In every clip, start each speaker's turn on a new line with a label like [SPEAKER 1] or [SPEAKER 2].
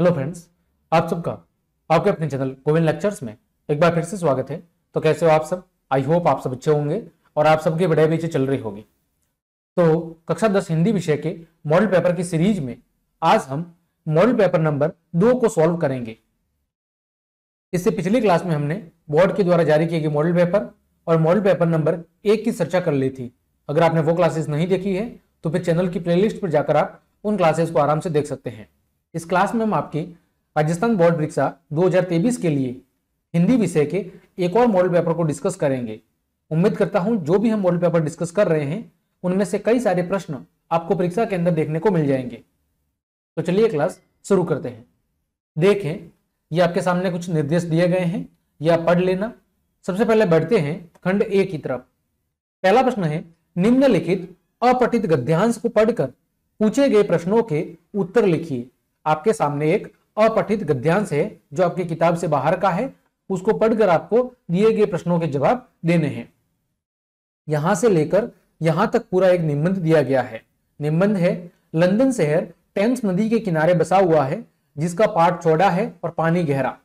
[SPEAKER 1] hello friends आप सबका आपके अपने चैनल गोविंद लेक्चर्स में एक बार फिर से स्वागत है तो कैसे हो आप सब आई होप आप सब अच्छे होंगे और आप सबकी बड़े पीछे चल रही होगी तो कक्षा दस हिंदी विषय के मॉडल पेपर की सीरीज में आज हम मॉडल पेपर नंबर दो को सॉल्व करेंगे इससे पिछली क्लास में हमने बोर्ड के द्वारा जारी किए गए मॉडल पेपर और मॉडल पेपर नंबर एक की चर्चा कर ली थी अगर आपने वो क्लासेस नहीं देखी है तो फिर चैनल की प्लेलिस्ट पर जाकर आप उन क्लासेस को आराम से देख सकते हैं इस क्लास में हम आपकी राजस्थान बोर्ड परीक्षा 2023 के लिए हिंदी विषय के एक और मॉडल पेपर को डिस्कस करेंगे उम्मीद करता हूं जो भी हम मॉडल पेपर डिस्कस कर रहे हैं उनमें से कई सारे प्रश्न आपको परीक्षा के अंदर देखने को मिल जाएंगे तो चलिए क्लास शुरू करते हैं देखें ये आपके सामने कुछ निर्देश दिए गए हैं या पढ़ लेना सबसे पहले बढ़ते हैं खंड ए की तरफ पहला प्रश्न है निम्नलिखित अपठित गद्यांश को पढ़कर पूछे गए प्रश्नों के उत्तर लिखिए आपके सामने एक अपठित गद्यांश है जो आपकी किताब से बाहर का है उसको पढ़कर आपको दिए गए प्रश्नों के जवाब देने हैं यहां से लेकर यहां तक पूरा एक निबंध दिया गया है निबंध है लंदन शहर टेम्स नदी के किनारे बसा हुआ है जिसका पार्ट चौड़ा है और पानी गहरा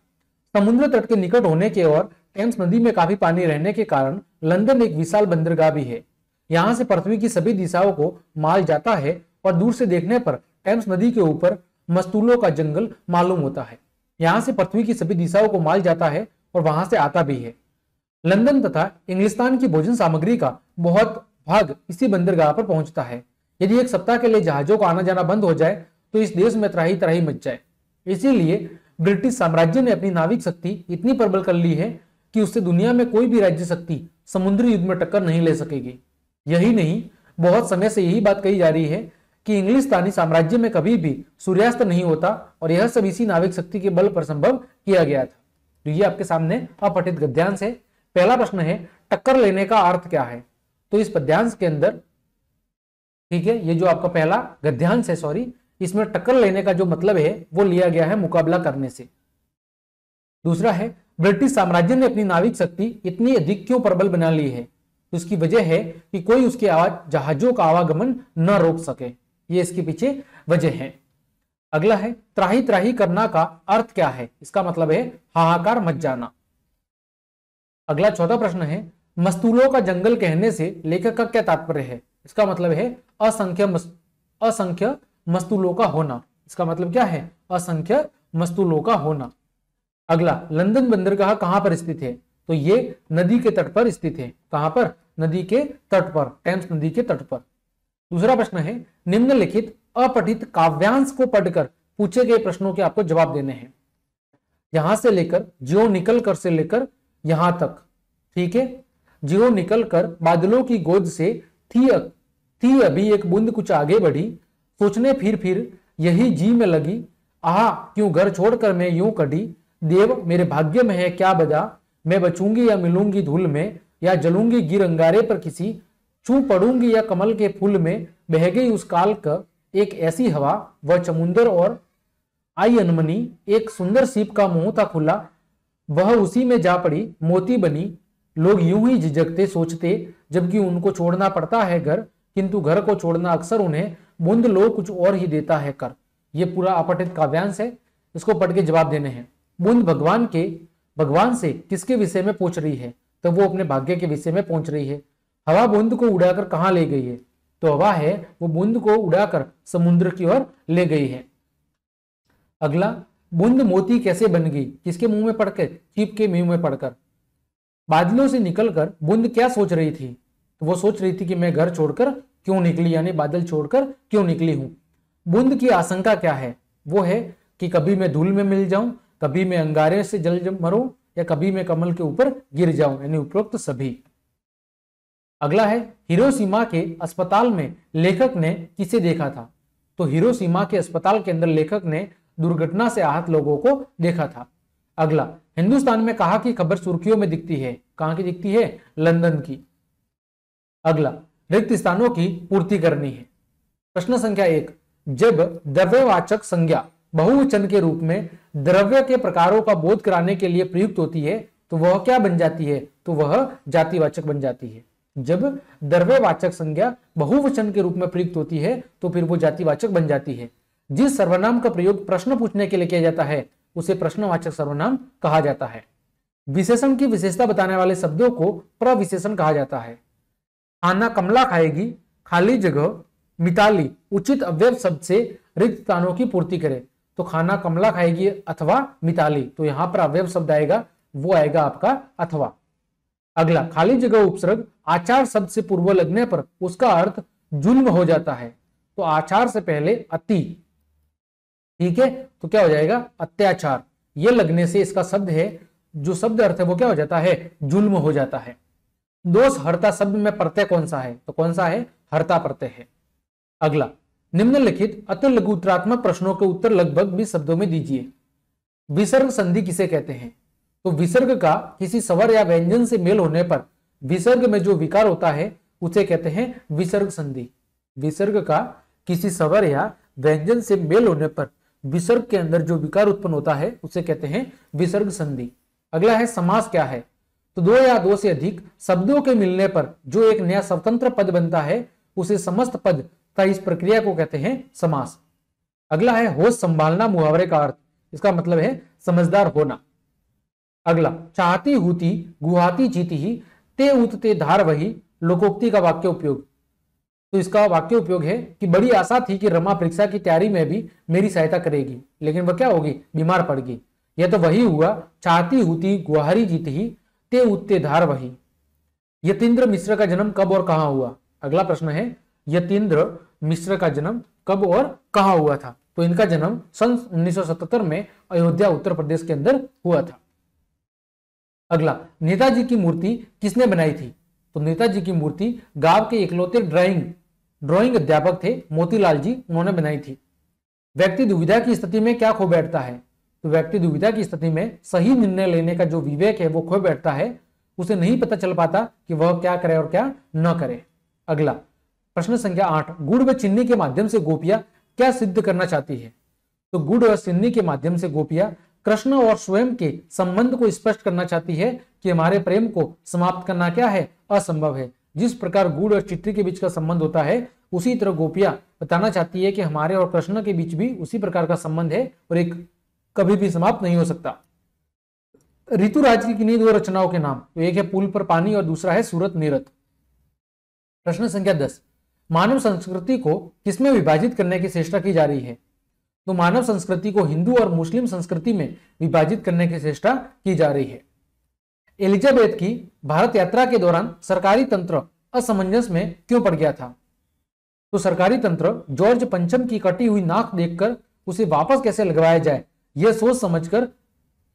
[SPEAKER 1] समुद्र तट के निकट होने के और टेम्स नदी में काफी पानी रहने के कारण लंदन एक विशाल बंदरगाह भी है यहाँ से पृथ्वी की सभी दिशाओं को माल जाता है और दूर से देखने पर टेम्स नदी के ऊपर मस्तूलों का जंगल मालूम होता है यहाँ से पृथ्वी की सभी दिशाओं को माल जाता है और वहां से आता भी है लंदन तथा इंग्लिस्तान की भोजन सामग्री का बहुत भाग इसी बंदरगाह पर पहुंचता है यदि एक सप्ताह के लिए जहाजों को आना जाना बंद हो जाए तो इस देश में त्राही त्राही मच जाए इसीलिए ब्रिटिश साम्राज्य ने अपनी नाविक शक्ति इतनी प्रबल कर ली है कि उससे दुनिया में कोई भी राज्य शक्ति समुद्री युद्ध में टक्कर नहीं ले सकेगी यही नहीं बहुत समय से यही बात कही जा रही है कि इंग्लिस्तानी साम्राज्य में कभी भी सूर्यास्त नहीं होता और यह सब इसी नाविक शक्ति के बल पर संभव किया गया था तो ये आपके सामने अपठित गद्यांश है पहला प्रश्न है टक्कर लेने का अर्थ क्या है तो इस पद्यांश के अंदर ठीक है ये जो आपका पहला गद्यांश है सॉरी इसमें टक्कर लेने का जो मतलब है वो लिया गया है मुकाबला करने से दूसरा है ब्रिटिश साम्राज्य ने अपनी नाविक शक्ति इतनी अधिक क्यों प्रबल बना ली है उसकी तो वजह है कि कोई उसके जहाजों का आवागमन न रोक सके ये इसके पीछे वजह है अगला है त्राही त्राही करना का अर्थ क्या है इसका मतलब है हाहाकार मच जाना अगला चौथा प्रश्न है मस्तूलों का जंगल कहने से लेखक का क्या तात्पर्य है इसका मतलब है असंख्य असंख्य मस्तूलों का होना इसका मतलब क्या है असंख्य मस्तूलों का होना अगला लंदन बंदरगाह कहां पर स्थित है तो ये नदी के तट पर स्थित है कहां पर नदी के तट पर टेम्स नदी के तट पर दूसरा प्रश्न है निम्नलिखित अपठित काव्यांश को पढ़कर पूछे गए प्रश्नों के आपको जवाब देने हैं यहां से लेकर जियो निकल कर से लेकर यहां तक ठीक है जियो निकल कर बादलों की गोद से थी थी अभी एक बूंद कुछ आगे बढ़ी सोचने फिर फिर यही जी में लगी आह क्यों घर छोड़कर मैं यूं कटी देव मेरे भाग्य में है क्या बजा मैं बचूंगी या मिलूंगी धूल में या जलूंगी गिर अंगारे पर किसी चू पड़ूंगी या कमल के फूल में बह गई उस काल का एक ऐसी हवा वह चमुंदर और आई अनमनी एक सुंदर सीप का मुंह था खुला वह उसी में जा पड़ी मोती बनी लोग यूं ही झिझकते सोचते जबकि उनको छोड़ना पड़ता है घर किंतु घर को छोड़ना अक्सर उन्हें बुंद लो कुछ और ही देता है कर यह पूरा अपठित काव्यांश है इसको पढ़ के जवाब देने हैं बुंद भगवान के भगवान से किसके विषय में पूछ रही है तो वो अपने भाग्य के विषय में पहुंच रही है हवा बूंद को उड़ाकर कहा ले गई है तो हवा है वो बूंद को उड़ाकर समुद्र की ओर ले गई है अगला बूंद मोती कैसे बन गई किसके मुंह में पड़कर चीप के मुंह में पड़कर बादलों से निकलकर बूंद क्या सोच रही थी तो वो सोच रही थी कि मैं घर छोड़कर क्यों निकली यानी बादल छोड़कर क्यों निकली हूं बूंद की आशंका क्या है वो है कि कभी मैं धूल में मिल जाऊं कभी मैं अंगारे से जल मरूं या कभी मैं कमल के ऊपर गिर जाऊं यानी उपरोक्त सभी अगला है हिरोशिमा के अस्पताल में लेखक ने किसे देखा था तो हिरोशिमा के अस्पताल के अंदर लेखक ने दुर्घटना से आहत लोगों को देखा था अगला हिंदुस्तान में कहा की खबर सुर्खियों में दिखती है कहाँ की दिखती है लंदन की अगला रिक्त स्थानों की पूर्ति करनी है प्रश्न संख्या एक जब द्रव्यवाचक संज्ञा बहुवचन के रूप में द्रव्य के प्रकारों का बोध कराने के लिए प्रयुक्त होती है तो वह क्या बन जाती है तो वह जातिवाचक बन जाती है जब द्रव्यवाचक संज्ञा बहुवचन के रूप में प्रयुक्त होती है तो फिर वो जातिवाचक बन जाती है जिस सर्वनाम का प्रयोग प्रश्न पूछने के लिए किया जाता है उसे प्रश्नवाचक सर्वनाम कहा जाता है विशेषण की विशेषता बताने वाले शब्दों को प्रविशेषण कहा जाता है खाना कमला खाएगी खाली जगह मिताली उचित अवयव शब्द से रिक्त स्थानों की पूर्ति करे तो खाना कमला खाएगी अथवा मिताली तो यहां पर अवयव शब्द आएगा वो आएगा आपका अथवा अगला खाली जगह उपसर्ग आचार शब्द से पूर्व लगने पर उसका अर्थ जुल्म हो जाता है तो आचार से पहले अति ठीक है तो क्या हो जाएगा अत्याचार यह लगने से इसका शब्द है जो शब्द अर्थ है वो क्या हो जाता है जुल्म हो जाता है दोष हर्ता शब्द में प्रत्यय कौन सा है तो कौन सा है हर्ता प्रत्यय है अगला निम्नलिखित अति लघुत्रात्मक प्रश्नों के उत्तर लगभग बीस शब्दों में दीजिए विसर्ग संधि किसे कहते हैं तो विसर्ग का किसी सवर या व्यंजन से मेल होने पर विसर्ग में जो विकार होता है उसे कहते हैं विसर्ग संधि विसर्ग का किसी सवर या व्यंजन से मेल होने पर विसर्ग के अंदर जो विकार उत्पन्न होता है उसे कहते हैं विसर्ग संधि अगला है समास क्या है तो दो या दो से अधिक शब्दों के मिलने पर जो एक नया स्वतंत्र पद बनता है उसे समस्त पद तथा इस प्रक्रिया को कहते हैं समास अगला है होश संभालना मुहावरे का अर्थ इसका मतलब है समझदार होना अगला चाहती हुती गुहाती जीती ही ते उतते धार वही लोकोक्ति का वाक्य उपयोग तो इसका वाक्य उपयोग है कि बड़ी आशा थी कि रमा परीक्षा की तैयारी में भी मेरी सहायता करेगी लेकिन वह क्या होगी बीमार पड़ गई यह तो वही हुआ चाहती हुती गुहारी जीती ही ते उत्ते धार वही यतीन्द्र मिश्र का जन्म कब और कहा हुआ अगला प्रश्न है यतीन्द्र मिश्र का जन्म कब और कहा हुआ था तो इनका जन्म सन 1977 में अयोध्या उत्तर प्रदेश के अंदर हुआ था अगला नेताजी की मूर्ति किसने बनाई थी तो नेताजी की मूर्ति गांव के इकलौते ड्राइंग ड्राइंग अध्यापक थे मोतीलाल जी उन्होंने बनाई थी व्यक्ति दुविधा की स्थिति में क्या खो बैठता है तो व्यक्ति दुविधा की स्थिति में सही निर्णय लेने का जो विवेक है वो खो बैठता है उसे नहीं पता चल पाता कि वह क्या करे और क्या न करे अगला प्रश्न संख्या आठ गुड़ व चिन्नी के माध्यम से गोपिया क्या सिद्ध करना चाहती है तो गुड़ और चिन्नी के माध्यम से गोपिया कृष्ण और स्वयं के संबंध को स्पष्ट करना चाहती है कि हमारे प्रेम को समाप्त करना क्या है असंभव है जिस प्रकार गुड़ और चित्री के बीच का संबंध होता है उसी तरह गोपिया बताना चाहती है कि हमारे और कृष्ण के बीच भी उसी प्रकार का संबंध है और एक कभी भी समाप्त नहीं हो सकता ऋतुराज की किन्हीं दो रचनाओं के नाम तो एक है पुल पर पानी और दूसरा है सूरत नीरत प्रश्न संख्या दस मानव संस्कृति को किसमें विभाजित करने की चेष्टा की जा रही है तो मानव संस्कृति को हिंदू और मुस्लिम संस्कृति में विभाजित करने की चेष्टा की जा रही है एलिजाबेथ की भारत यात्रा के दौरान सरकारी तंत्र असमंजस में क्यों पड़ गया था तो सरकारी तंत्र जॉर्ज पंचम की कटी हुई नाक देखकर उसे वापस कैसे लगवाया जाए यह सोच समझकर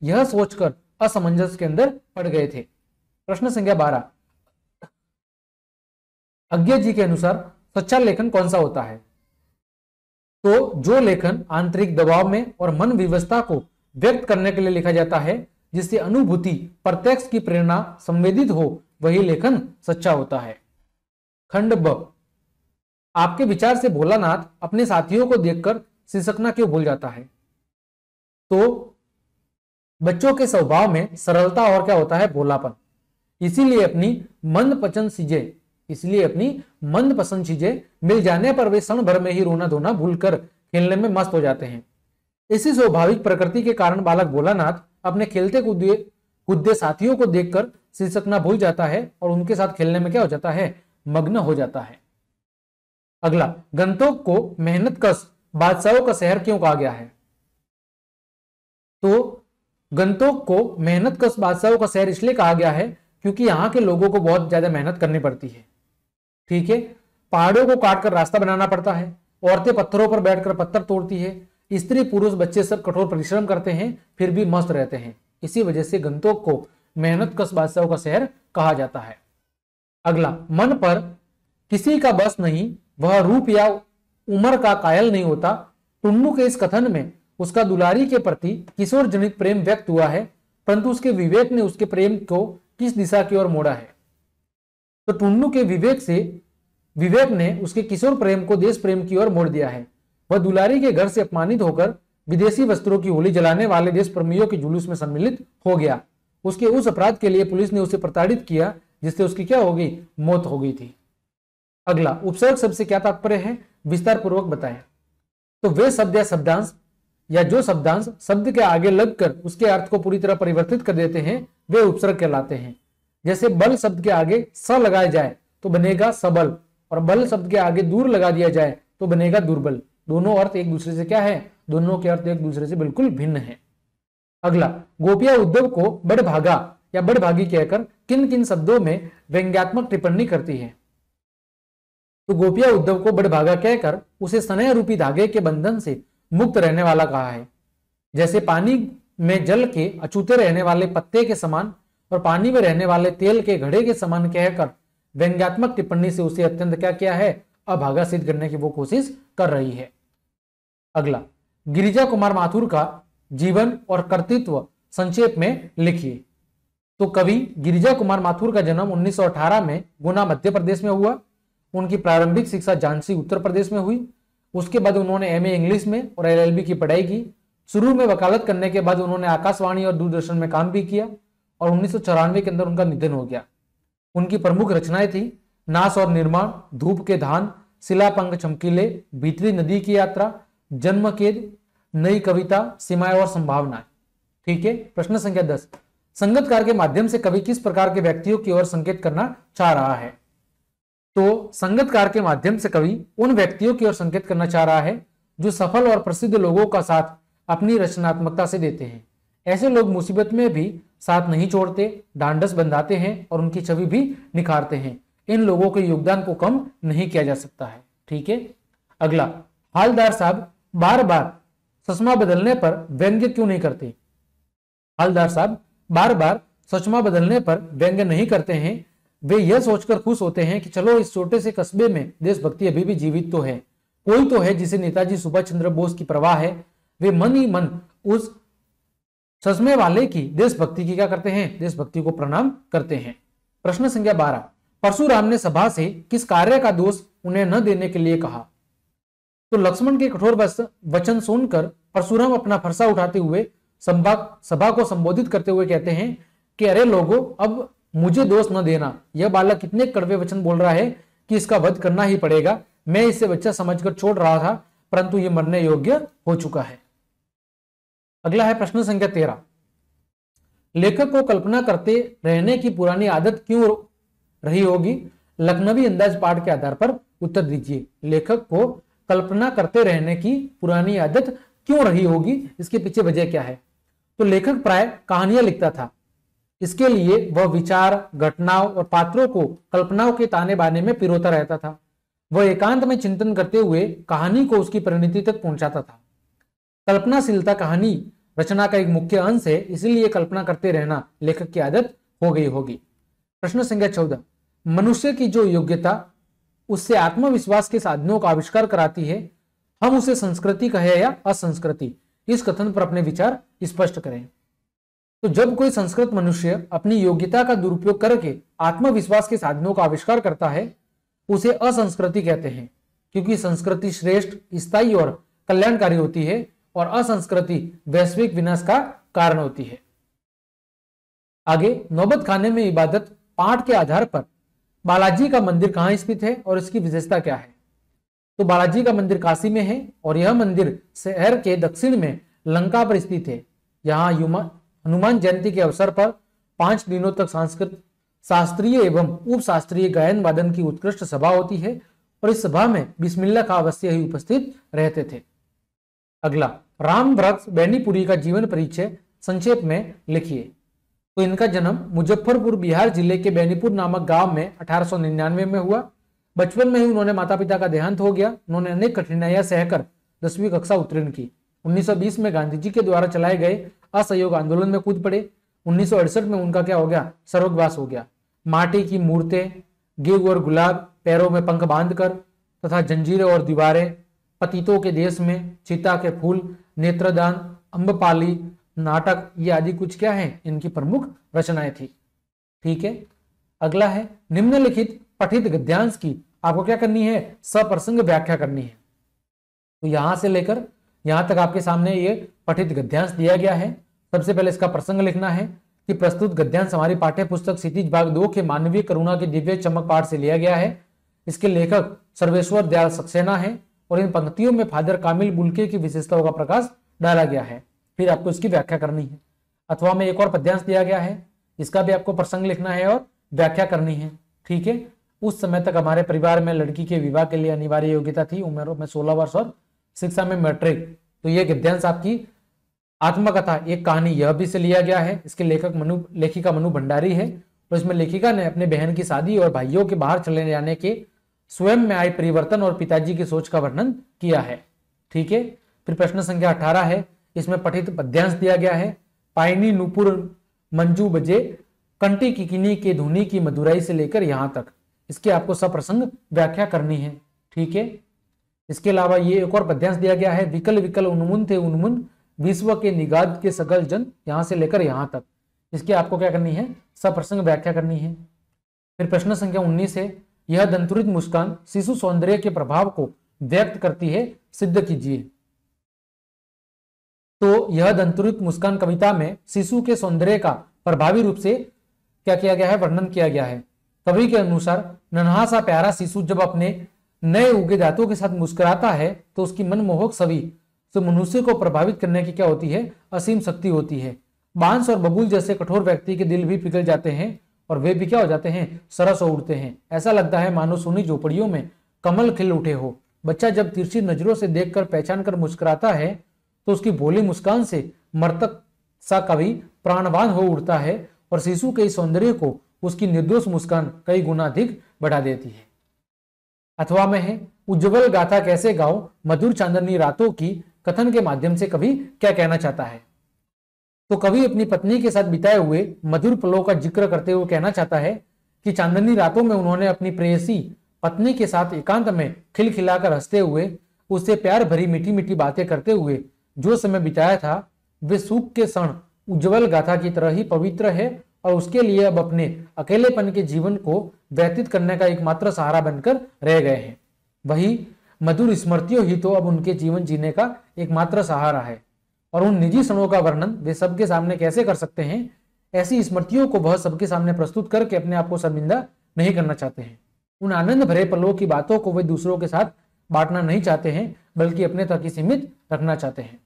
[SPEAKER 1] यह सोचकर असमंजस के अंदर पड़ गए थे प्रश्न संख्या बारह अज्ञा जी के अनुसार सच्चा लेखन कौन सा होता है तो जो लेखन आंतरिक दबाव में और मन विवस्था को व्यक्त करने के लिए लिखा जाता है जिससे अनुभूति प्रत्यक्ष की प्रेरणा संवेदित हो वही लेखन सच्चा होता है खंड ब आपके विचार से भोलानाथ अपने साथियों को देखकर सिसकना क्यों भूल जाता है तो बच्चों के स्वभाव में सरलता और क्या होता है भोलापन इसीलिए अपनी मंद पचन सीजे इसलिए अपनी मनपसंद चीजें मिल जाने पर वे क्षण भर में ही रोना धोना भूलकर खेलने में मस्त हो जाते हैं इसी स्वाभाविक प्रकृति के कारण बालक भोलानाथ अपने खेलते कूदे कूदे साथियों को देखकर शीर्षकना भूल जाता है और उनके साथ खेलने में क्या हो जाता है मग्न हो जाता है अगला गंतोक को मेहनत कस बादशाहों का शहर क्यों कहा गया है तो गंतोक को मेहनत कस बादशाहों का शहर इसलिए कहा गया है क्योंकि यहाँ के लोगों को बहुत ज्यादा मेहनत करनी पड़ती है ठीक है पहाड़ों को काटकर रास्ता बनाना पड़ता है औरतें पत्थरों पर बैठकर पत्थर तोड़ती है स्त्री पुरुष बच्चे सब कठोर परिश्रम करते हैं फिर भी मस्त रहते हैं इसी वजह से गंतोक को मेहनत कश बादशाहों का शहर कहा जाता है अगला मन पर किसी का बस नहीं वह रूप या उम्र का कायल नहीं होता टुन्नू के इस कथन में उसका दुलारी के प्रति किशोर जनित प्रेम व्यक्त हुआ है परंतु उसके विवेक ने उसके प्रेम को किस दिशा की ओर मोड़ा है तो टुन्नू के विवेक से विवेक ने उसके किशोर प्रेम को देश प्रेम की ओर मोड़ दिया है वह दुलारी के घर से अपमानित होकर विदेशी वस्त्रों की होली जलाने वाले देश प्रेमियों के जुलूस में सम्मिलित हो गया उसके उस अपराध के लिए पुलिस ने उसे प्रताड़ित किया जिससे उसकी क्या हो गई मौत हो गई थी अगला उपसर्ग शब्द से क्या तात्पर्य है विस्तार पूर्वक बताएं तो वे शब्द या शब्दांश या जो शब्दांश शब्द के आगे लगकर उसके अर्थ को पूरी तरह परिवर्तित कर देते हैं वे उपसर्ग कहलाते हैं जैसे बल शब्द के आगे स लगाया जाए तो बनेगा सबल और बल शब्द के आगे दूर लगा दिया जाए तो बनेगा दुर्बल दोनों अर्थ एक दूसरे से क्या है दोनों के अर्थ एक दूसरे से बिल्कुल भिन्न है अगला गोपिया उद्योग को बड़भागा या बड़भागी कहकर किन किन शब्दों में व्यंग्यात्मक टिप्पणी करती है तो गोपिया उद्धव को बड़भागा कहकर उसे स्नेह रूपी धागे के बंधन से मुक्त रहने वाला कहा है जैसे पानी में जल के अछूते रहने वाले पत्ते के समान और पानी में रहने वाले तेल के घड़े के समान कहकर व्यंग्यात्मक टिप्पणी से उसे अत्यंत क्या किया है अभागा सिद्ध करने की वो कोशिश कर रही है अगला गिरिजा कुमार माथुर का जीवन और कर्तित्व संक्षेप में लिखिए तो कवि गिरिजा कुमार माथुर का जन्म 1918 में गुना मध्य प्रदेश में हुआ उनकी प्रारंभिक शिक्षा झांसी उत्तर प्रदेश में हुई उसके बाद उन्होंने एम इंग्लिश में और एलएलबी की पढ़ाई की शुरू में वकालत करने के बाद उन्होंने आकाशवाणी और दूरदर्शन में काम भी किया और उन्नीस के अंदर उनका निधन हो गया उनकी प्रमुख रचनाएं थी नाश और निर्माण धूप के धान शिलापंग चमकीले भीतरी नदी की यात्रा जन्म केद नई कविता सीमाएं और संभावनाएं ठीक है प्रश्न संख्या दस संगत कार के माध्यम से कवि किस प्रकार के व्यक्तियों की ओर संकेत करना चाह रहा है तो संगत कार के माध्यम से कवि उन व्यक्तियों की ओर संकेत करना चाह रहा है जो सफल और प्रसिद्ध लोगों का साथ अपनी रचनात्मकता से देते हैं ऐसे लोग मुसीबत में भी साथ नहीं छोड़ते डांडस बंधाते हैं और उनकी छवि भी निखारते हैं इन लोगों के योगदान को कम नहीं किया जा सकता है ठीक है अगला हालदार साहब बार बार चश्मा बदलने पर व्यंग्य क्यों नहीं करते हालदार साहब बार बार चश्मा बदलने पर व्यंग्य नहीं करते हैं वे यह सोचकर खुश होते हैं कि चलो इस छोटे से कस्बे में देशभक्ति अभी भी जीवित तो है कोई तो है जिसे नेताजी सुभाष चंद्र बोस की प्रवाह है वे मन ही मन उस सजमे वाले की देशभक्ति की क्या करते हैं देशभक्ति को प्रणाम करते हैं प्रश्न संख्या बारह परशुराम ने सभा से किस कार्य का दोष उन्हें न देने के लिए कहा तो लक्ष्मण के कठोर वचन सुनकर परशुराम अपना फरसा उठाते हुए सभा सभा को संबोधित करते हुए कहते हैं कि अरे लोगों अब मुझे दोष न देना यह बालक कितने कड़वे वचन बोल रहा है कि इसका वध करना ही पड़ेगा मैं इसे बच्चा समझकर छोड़ रहा था परंतु यह मरने योग्य हो चुका है अगला है प्रश्न संख्या तेरह लेखक को कल्पना करते रहने की पुरानी आदत क्यों रही होगी लखनवी अंदाज पाठ के आधार पर उत्तर दीजिए लेखक को कल्पना करते रहने की पुरानी आदत क्यों रही होगी इसके पीछे वजह क्या है तो लेखक प्राय कहानियां लिखता था इसके लिए वह विचार घटनाओं और पात्रों को कल्पनाओं के ताने बाने में पिरोता रहता था वह एकांत में चिंतन करते हुए कहानी को उसकी परिणति तक पहुंचाता था कल्पनाशीलता कहानी रचना का एक मुख्य अंश है इसलिए कल्पना करते रहना लेखक की आदत हो गई होगी प्रश्न संख्या चौदह मनुष्य की जो योग्यता उससे आत्मविश्वास के साधनों का आविष्कार कराती है हम उसे संस्कृति कहे या असंस्कृति इस कथन पर अपने विचार स्पष्ट करें तो जब कोई संस्कृत मनुष्य अपनी योग्यता का दुरुपयोग करके आत्मविश्वास के साधनों का आविष्कार करता है उसे असंस्कृति कहते हैं क्योंकि संस्कृति श्रेष्ठ स्थायी और कल्याणकारी होती है और असंस्कृति वैश्विक विनाश का कारण होती है आगे नौबत खाने में इबादत पाठ के आधार पर बालाजी का मंदिर कहाँ स्थित है और इसकी विशेषता क्या है तो बालाजी का मंदिर काशी में है और यह मंदिर शहर के दक्षिण में लंका पर स्थित है यहाँ हनुमान जयंती के अवसर पर पांच दिनों तक सांस्कृत शास्त्रीय एवं उप शास्त्रीय गायन वादन की उत्कृष्ट सभा होती है और इस सभा में बिस्मिल्ला का अवश्य ही उपस्थित रहते थे अगला राम वृक्ष बैनीपुरी का जीवन परिचय संक्षेप में लिखिए तो इनका जन्म मुजफ्फरपुर बिहार जिले के बैनीपुर नामक गांव में अठारह में हुआ बचपन में ही उन्होंने माता पिता का देहांत हो गया उन्होंने अनेक कठिनाइयां सहकर दसवीं कक्षा उत्तीर्ण की 1920 में गांधी जी के द्वारा चलाए गए असहयोग आंदोलन में कूद पड़े उन्नीस में उनका क्या हो गया सर्वगवास हो गया माटी की मूर्तें गेहूं और गुलाब पैरों में पंख बांधकर तथा जंजीरें और दीवारें पतितों के देश में चिता के फूल नेत्रदान अंबपाली नाटक ये आदि कुछ क्या है इनकी प्रमुख रचनाएं थी ठीक है अगला है निम्नलिखित पठित गद्यांश की आपको क्या करनी है सप्रसंग व्याख्या करनी है तो यहां से लेकर यहां तक आपके सामने ये पठित गद्यांश दिया गया है सबसे पहले इसका प्रसंग लिखना है कि प्रस्तुत गद्यांश हमारी पाठ्य पुस्तक क्षितिज भाग दो के मानवीय करुणा के दिव्य चमक पाठ से लिया गया है इसके लेखक सर्वेश्वर दयाल सक्सेना है और इन पंक्तियों में फादर कामिल बुलके की विशेषताओं का प्रकाश डाला गया है फिर आपको इसकी व्याख्या करनी है अथवा में एक और पद्यांश दिया गया है इसका भी आपको प्रसंग लिखना है और व्याख्या करनी है ठीक है उस समय तक हमारे परिवार में लड़की के विवाह के लिए अनिवार्य योग्यता थी उम्र में सोलह वर्ष और शिक्षा में मैट्रिक तो ये गद्यांश आपकी आत्मकथा एक कहानी यह भी से लिया गया है इसके लेखक मनु लेखिका मनु भंडारी है और तो इसमें लेखिका ने अपने बहन की शादी और भाइयों के बाहर चले जाने के स्वयं में आए परिवर्तन और पिताजी की सोच का वर्णन किया है ठीक है फिर प्रश्न संख्या अठारह है इसमें पठित पद्यांश दिया गया है पाइनी नुपुर मंजू बजे कंटी किकिनी के धुनी की मधुराई से लेकर यहाँ तक इसकी आपको प्रसंग व्याख्या करनी है ठीक है इसके अलावा ये एक और पद्यांश दिया गया है विकल विकल उन्मुन थे उन्मुन विश्व के निगाद के सगल जन यहां से लेकर यहां तक इसकी आपको क्या करनी है सप्रसंग व्याख्या करनी है फिर प्रश्न संख्या उन्नीस है यह दंतुरित मुस्कान शिशु सौंदर्य के प्रभाव को व्यक्त करती है सिद्ध कीजिए तो यह दंतुरित मुस्कान कविता में शिशु के सौंदर्य का प्रभावी रूप से क्या किया गया है वर्णन किया गया है कवि के अनुसार नन्हा सा प्यारा शिशु जब अपने नए उगे दांतों के साथ मुस्कुराता है तो उसकी मनमोहक छवि तो मनुष्य को प्रभावित करने की क्या होती है असीम शक्ति होती है बांस और बबूल जैसे कठोर व्यक्ति के दिल भी पिघल जाते हैं और वे भी क्या हो जाते हैं सरस हो उड़ते हैं ऐसा लगता है मानो सुनी झोपड़ियों में कमल खिल उठे हो बच्चा जब तिरछी नजरों से देखकर पहचान कर मुस्कुराता है तो उसकी भोली मुस्कान से मृतक सा कवि प्राणवान हो उड़ता है और शिशु के सौंदर्य को उसकी निर्दोष मुस्कान कई गुना अधिक बढ़ा देती है अथवा में है उज्जवल गाथा कैसे गाओ मधुर चांदनी रातों की कथन के माध्यम से कभी क्या कहना चाहता है तो कवि अपनी पत्नी के साथ बिताए हुए मधुर पलों का जिक्र करते हुए कहना चाहता है कि चांदनी रातों में उन्होंने अपनी प्रेयसी पत्नी के साथ एकांत में खिलखिलाकर हंसते हुए उससे प्यार भरी मीठी मीठी बातें करते हुए जो समय बिताया था वे सुख के क्षण उज्जवल गाथा की तरह ही पवित्र है और उसके लिए अब अपने अकेलेपन के जीवन को व्यतीत करने का एकमात्र सहारा बनकर रह गए हैं वही मधुर स्मृतियों ही तो अब उनके जीवन जीने का एकमात्र सहारा है और उन निजी क्षणों का वर्णन वे सबके सामने कैसे कर सकते हैं ऐसी स्मृतियों को वह सबके सामने प्रस्तुत करके अपने आप को शर्मिंदा नहीं करना चाहते हैं उन आनंद भरे पलों की बातों को वे दूसरों के साथ बांटना नहीं चाहते हैं बल्कि अपने तक ही सीमित रखना चाहते हैं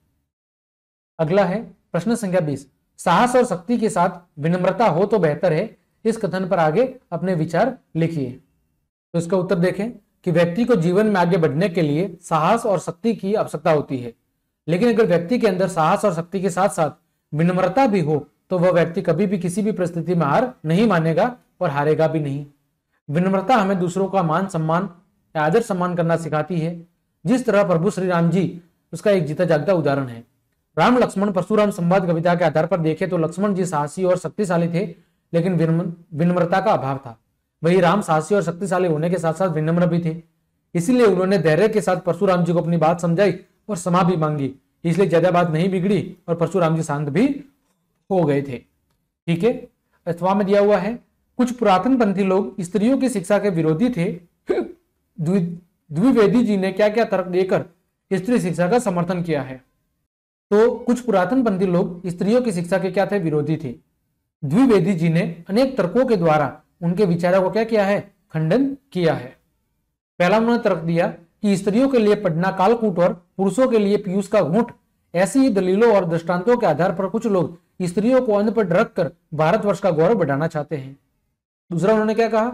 [SPEAKER 1] अगला है प्रश्न संख्या बीस साहस और शक्ति के साथ विनम्रता हो तो बेहतर है इस कथन पर आगे अपने विचार लिखिए तो इसका उत्तर देखें कि व्यक्ति को जीवन में आगे बढ़ने के लिए साहस और शक्ति की आवश्यकता होती है लेकिन अगर व्यक्ति के अंदर साहस और शक्ति के साथ साथ विनम्रता भी हो तो वह व्यक्ति कभी भी किसी भी परिस्थिति में हार नहीं मानेगा और हारेगा भी नहीं विनम्रता हमें दूसरों का मान सम्मान या आदर सम्मान करना सिखाती है जिस तरह प्रभु श्री राम जी उसका एक जीता जागता उदाहरण है राम लक्ष्मण परशुराम संवाद कविता के आधार पर देखें तो लक्ष्मण जी साहसी और शक्तिशाली थे लेकिन विनम्रता का अभाव था वही राम साहसी और शक्तिशाली होने के साथ साथ विनम्र भी थे इसीलिए उन्होंने धैर्य के साथ परशुराम जी को अपनी बात समझाई और समा भी मांगी इसलिए ज्यादा बात नहीं बिगड़ी और परशुराम जी शांत भी हो गए थे ठीक है अथवा में दिया हुआ है कुछ पुरातन पंथी लोग स्त्रियों की शिक्षा के विरोधी थे द्विवेदी जी ने क्या क्या तर्क देकर स्त्री शिक्षा का समर्थन किया है तो कुछ पुरातन पंथी लोग स्त्रियों की शिक्षा के क्या थे विरोधी थे द्विवेदी जी ने अनेक तर्कों के द्वारा उनके विचारों को क्या किया है खंडन किया है पहला उन्होंने तर्क दिया कि स्त्रियों के लिए पटना कालकूट और पुरुषों के लिए पीयूष का घूट ऐसी ही दलीलों और दृष्टांतों के आधार पर कुछ लोग स्त्रियों को अंध पर रखकर भारतवर्ष का गौरव बढ़ाना चाहते हैं दूसरा उन्होंने क्या कहा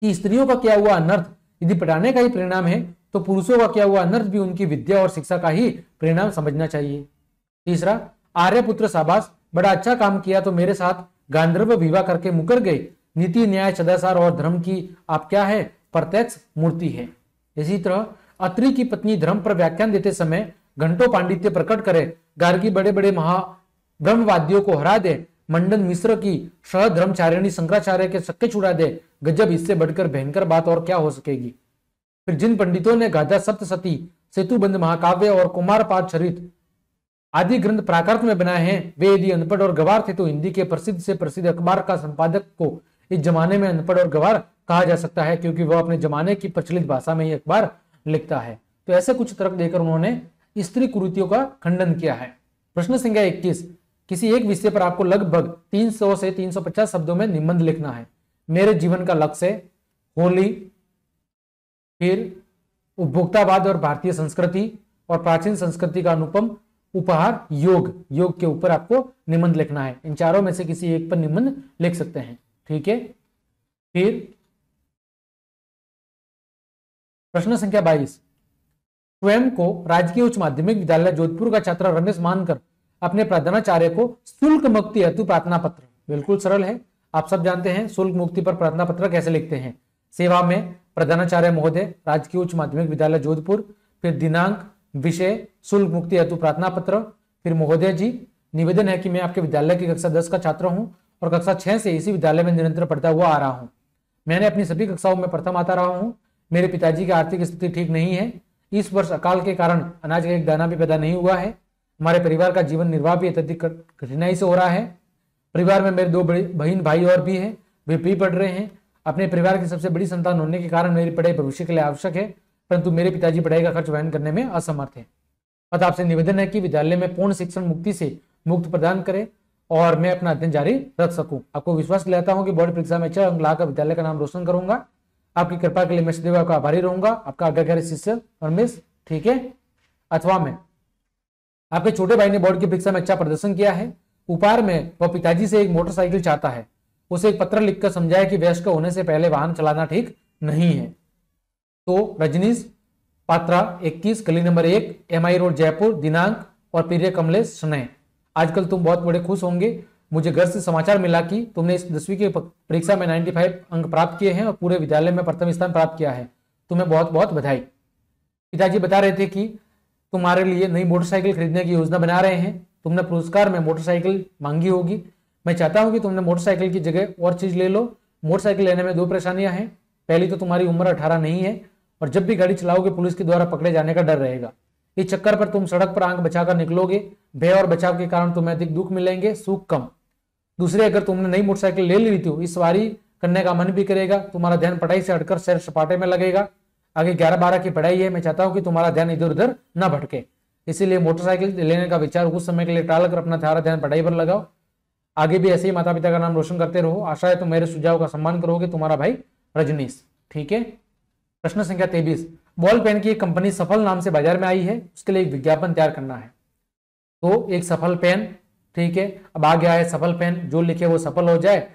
[SPEAKER 1] कि स्त्रियों का क्या हुआ अनर्थ यदि पटाने का ही परिणाम है तो पुरुषों का क्या हुआ अनर्थ भी उनकी विद्या और शिक्षा का ही परिणाम समझना चाहिए तीसरा आर्य पुत्र शाबाश बड़ा अच्छा काम किया तो मेरे साथ गांधर्व विवाह करके मुकर गए नीति न्याय सदाचार और धर्म की आप क्या है प्रत्यक्ष मूर्ति है इसी तरह अत्रि की पत्नी धर्म पर व्याख्यान देते समय घंटों पांडित्य प्रकट करे गार्गी बड़े बड़े महा ब्रह्मवादियों को हरा दे मंडन मिश्र की सहधर्मचारिणी शंकराचार्य के सक्के छुड़ा दे गजब इससे बढ़कर भयंकर बात और क्या हो सकेगी फिर जिन पंडितों ने गाधा सप्त सती सेतुबंद महाकाव्य और कुमारपाद चरित आदि ग्रंथ प्राकृत में बनाए हैं वे यदि अनपढ़ और गवार थे तो हिंदी के प्रसिद्ध से प्रसिद्ध अखबार का संपादक को इस जमाने में अनपढ़ और गवार कहा जा सकता है क्योंकि वह अपने जमाने की प्रचलित भाषा में ही अखबार लिखता है तो ऐसे कुछ तर्क देकर उन्होंने स्त्री कुरीतियों का खंडन किया है प्रश्न संख्या इक्कीस किसी एक विषय पर आपको लगभग 300 से 350 शब्दों में निबंध लिखना है मेरे जीवन का लक्ष्य होली फिर उपभोक्तावाद और भारतीय संस्कृति और प्राचीन संस्कृति का अनुपम उपहार योग योग के ऊपर आपको निबंध लिखना है इन चारों में से किसी एक पर निबंध लिख सकते हैं ठीक है फिर प्रश्न संख्या बाईस स्वयं को राजकीय उच्च माध्यमिक विद्यालय जोधपुर का छात्र रमेश मानकर अपने प्रधानाचार्य को शुल्क मुक्ति हेतु प्रार्थना पत्र बिल्कुल सरल है आप सब जानते हैं शुल्क मुक्ति पर प्रार्थना पत्र कैसे लिखते हैं सेवा में प्रधानाचार्य महोदय राजकीय उच्च माध्यमिक विद्यालय जोधपुर फिर दिनांक विषय शुल्क मुक्ति हेतु प्रार्थना पत्र फिर महोदय जी निवेदन है कि मैं आपके विद्यालय की कक्षा दस का छात्र हूं और कक्षा छह से इसी विद्यालय में निरंतर पढ़ता हुआ आ रहा हूं मैंने अपनी सभी कक्षाओं में प्रथम आता रहा हूं मेरे पिताजी की आर्थिक स्थिति ठीक नहीं है इस वर्ष अकाल के कारण अनाज का एक दाना भी पैदा नहीं हुआ है हमारे परिवार का जीवन निर्वाह भी अत्यधिक कठिनाई से हो रहा है परिवार में मेरे दो बहन भाई और भी हैं वे भी पढ़ रहे हैं अपने परिवार की सबसे बड़ी संतान होने के कारण मेरी पढ़ाई भविष्य के लिए आवश्यक है परंतु मेरे पिताजी पढ़ाई का खर्च वहन करने में असमर्थ है अतः तो आपसे निवेदन है कि विद्यालय में पूर्ण शिक्षण मुक्ति से मुक्त प्रदान करें और मैं अपना अध्ययन जारी रख सकूं आपको विश्वास दिलाता हूं कि बोर्ड परीक्षा में अच्छा अंक लाकर विद्यालय का नाम रोशन करूंगा आपकी कृपा के लिए मैं सदैव आपका आभारी रहूंगा आपका आज्ञाकारी शिष्य और मिस ठीक है अथवा में आपके छोटे भाई ने बोर्ड की परीक्षा में अच्छा प्रदर्शन किया है उपहार में वह पिताजी से एक मोटरसाइकिल चाहता है उसे एक पत्र लिखकर समझाया कि व्यस्क होने से पहले वाहन चलाना ठीक नहीं है तो रजनीश पात्रा 21 गली नंबर एक एम रोड जयपुर दिनांक और प्रिय कमलेश स्नेह आजकल तुम बहुत बड़े खुश होंगे मुझे घर से समाचार मिला कि तुमने इस दसवीं की परीक्षा में 95 अंक प्राप्त किए हैं और पूरे विद्यालय में प्रथम स्थान प्राप्त किया है तुम्हें बहुत बहुत बधाई पिताजी बता रहे थे कि तुम्हारे लिए नई मोटरसाइकिल खरीदने की योजना बना रहे हैं तुमने पुरस्कार में मोटरसाइकिल मांगी होगी मैं चाहता हूँ कि तुमने मोटरसाइकिल की जगह और चीज़ ले लो मोटरसाइकिल लेने में दो परेशानियां हैं पहली तो तुम्हारी उम्र अठारह नहीं है और जब भी गाड़ी चलाओगे पुलिस के द्वारा पकड़े जाने का डर रहेगा इस चक्कर पर तुम सड़क पर आंख बचाकर निकलोगे भय और बचाव के कारण तुम्हें अधिक दुख मिलेंगे सुख कम दूसरे अगर तुमने नई मोटरसाइकिल ले ली थी तो इस सवारी करने का मन भी करेगा तुम्हारा ध्यान पढ़ाई से हटकर सैर सपाटे में लगेगा आगे ग्यारह बारह की पढ़ाई है मैं चाहता हूँ कि तुम्हारा ध्यान इधर उधर न भटके इसीलिए मोटरसाइकिल लेने का विचार उस समय के लिए टाल कर अपना सारा ध्यान पढ़ाई पर लगाओ आगे भी ऐसे ही माता पिता का नाम रोशन करते रहो आशा है तुम मेरे सुझाव का सम्मान करोगे तुम्हारा भाई रजनीश ठीक है प्रश्न संख्या तेबीस बॉल पेन की एक कंपनी सफल नाम से बाजार में आई है उसके लिए एक विज्ञापन तैयार करना है तो एक सफल पेन ठीक है अब आ गया है सफल पेन जो लिखे वो सफल हो जाए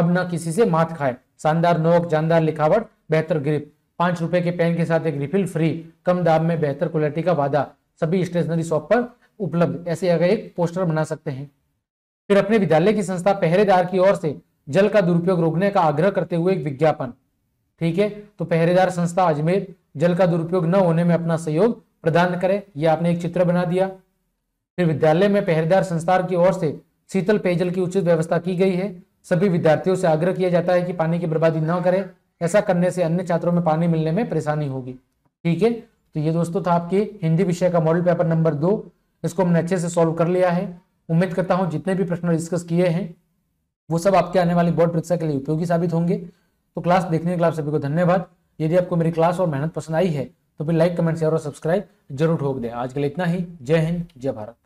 [SPEAKER 1] अब ना किसी से मात खाए शानदार नोक जानदार लिखावट बेहतर ग्रिप पांच रुपए के पेन के साथ एक रिफिल फ्री कम दाम में बेहतर क्वालिटी का वादा सभी स्टेशनरी शॉप पर उपलब्ध ऐसे अगर एक पोस्टर बना सकते हैं फिर अपने विद्यालय की संस्था पहरेदार की ओर से जल का दुरुपयोग रोकने का आग्रह करते हुए एक विज्ञापन ठीक है तो पहरेदार संस्था अजमेर जल का दुरुपयोग न होने में अपना सहयोग प्रदान करे यह आपने एक चित्र बना दिया फिर विद्यालय में पहरेदार संस्था की ओर से शीतल पेयजल की उचित व्यवस्था की गई है सभी विद्यार्थियों से आग्रह किया जाता है कि पानी की बर्बादी न करें ऐसा करने से अन्य छात्रों में पानी मिलने में परेशानी होगी ठीक है तो ये दोस्तों था आपके हिंदी विषय का मॉडल पेपर नंबर दो इसको हमने अच्छे से सॉल्व कर लिया है उम्मीद करता हूँ जितने भी प्रश्न डिस्कस किए हैं वो सब आपके आने वाली बोर्ड परीक्षा के लिए उपयोगी साबित होंगे तो क्लास देखने के लिए आप सभी को धन्यवाद यदि आपको मेरी क्लास और मेहनत पसंद आई है तो फिर लाइक कमेंट शेयर और सब्सक्राइब जरूर ठोक दे आज के लिए इतना ही जय हिंद जय भारत